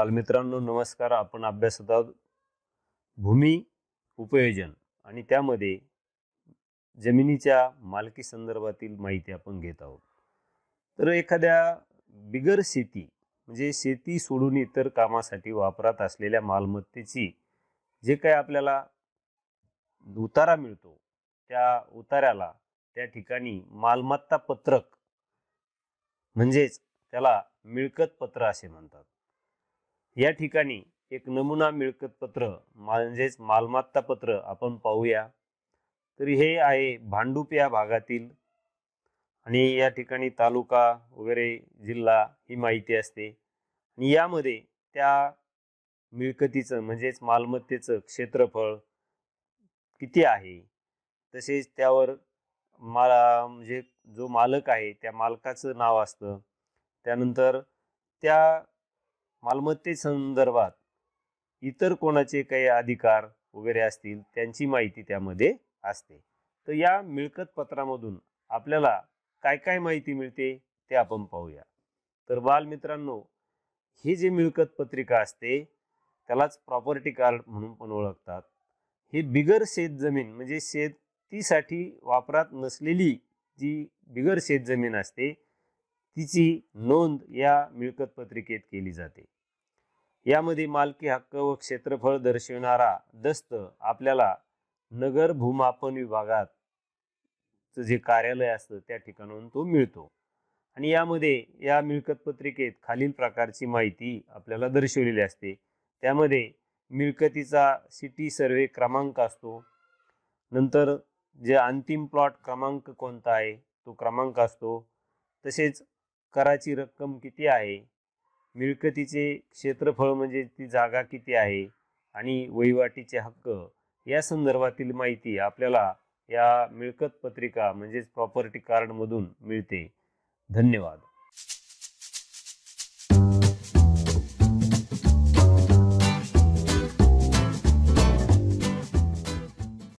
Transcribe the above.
बालमित्रांनो नमस्कार आपण अभ्यासत आहोत भूमी उपयोजन आणि त्यामध्ये जमिनीच्या मालकी संदर्भातील माहिती आपण घेत आहोत तर एखाद्या बिगर शेती म्हणजे शेती सोडून इतर कामासाठी वापरात असलेल्या मालमत्तेची जे काही आपल्याला उतारा मिळतो त्या उतार्याला त्या ठिकाणी मालमत्ता पत्रक म्हणजेच त्याला मिळकत पत्र असे म्हणतात या ठिकाणी एक नमुना मिळकतपत्र म्हणजेच मालमत्ता पत्र आपण पाहूया तर हे आहे भांडूप या भागातील आणि या ठिकाणी तालुका वगैरे जिल्हा ही माहिती असते आणि यामध्ये त्या मिळकतीचं म्हणजेच मालमत्तेचं क्षेत्रफळ किती आहे तसेच त्यावर माला म्हणजे जो मालक आहे त्या मालकाचं नाव असतं त्यानंतर त्या मालमत्ते संदर्भात इतर कोणाचे काही अधिकार वगैरे असतील त्यांची माहिती त्यामध्ये असते तर या मिळकत पत्रामधून आपल्याला काय काय माहिती मिळते ते आपण पाहूया तर बालमित्रांनो ही जी मिळकत पत्रिका असते त्यालाच प्रॉपर्टी कार्ड म्हणून पण ओळखतात हे बिगर शेत जमीन म्हणजे शेतीसाठी वापरात नसलेली जी बिगर शेत जमीन असते तिची नोंद या मिळकत पत्रिकेत केली जाते यामध्ये मालकी हक्क व क्षेत्रफळ दर्शविणारा दस्त आपल्याला नगर भूमापन विभागात जे कार्यालय असतं त्या ठिकाणाहून तो मिळतो आणि यामध्ये या मिळकत पत्रिकेत खालील प्रकारची माहिती आपल्याला दर्शवलेली असते त्यामध्ये मिळकतीचा सिटी सर्वे क्रमांक असतो नंतर जे अंतिम प्लॉट क्रमांक कोणता आहे तो क्रमांक असतो तसेच कराची रक्कम किती आहे मिळकतीचे क्षेत्रफळ म्हणजे ती जागा किती आहे आणि वहिवाटीचे हक्क या संदर्भातील माहिती आपल्याला या मिळकत पत्रिका म्हणजेच प्रॉपर्टी कार्डमधून मिळते धन्यवाद